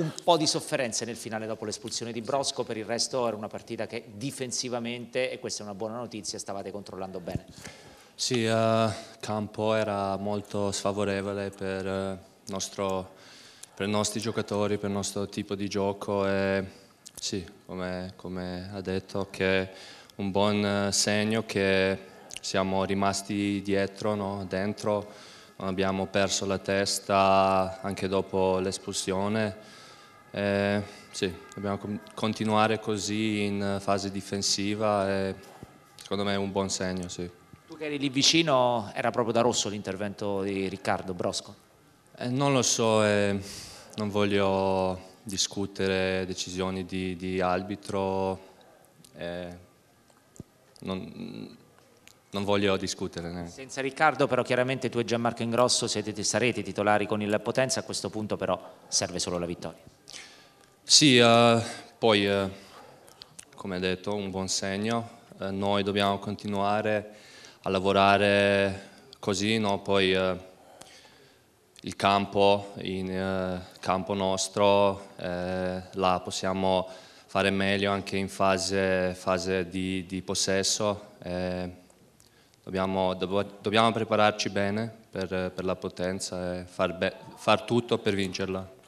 un po' di sofferenze nel finale dopo l'espulsione di Brosco, per il resto era una partita che difensivamente, e questa è una buona notizia, stavate controllando bene. Sì, il uh, eh, campo era molto sfavorevole per, uh, nostro, per, i nostri giocatori, per il nostro tipo di gioco e sì, come, come ha detto, che un buon eh, segno che siamo rimasti dietro, no? dentro, abbiamo perso la testa anche dopo l'espulsione eh, sì, dobbiamo continuare così in fase difensiva e secondo me è un buon segno, sì. Tu che eri lì vicino, era proprio da rosso l'intervento di Riccardo Brosco? Eh, non lo so, eh, non voglio discutere decisioni di, di arbitro, eh, non, non voglio discutere. Né. Senza Riccardo però chiaramente tu e Gianmarco Ingrosso siete, sarete titolari con il Potenza, a questo punto però serve solo la vittoria. Sì, eh, poi eh, come detto un buon segno, eh, noi dobbiamo continuare a lavorare così, no? poi eh, il campo, il eh, campo nostro, eh, la possiamo fare meglio anche in fase, fase di, di, possesso, dobbiamo, dobb dobbiamo, prepararci bene per, per la potenza e far, far tutto per vincerla.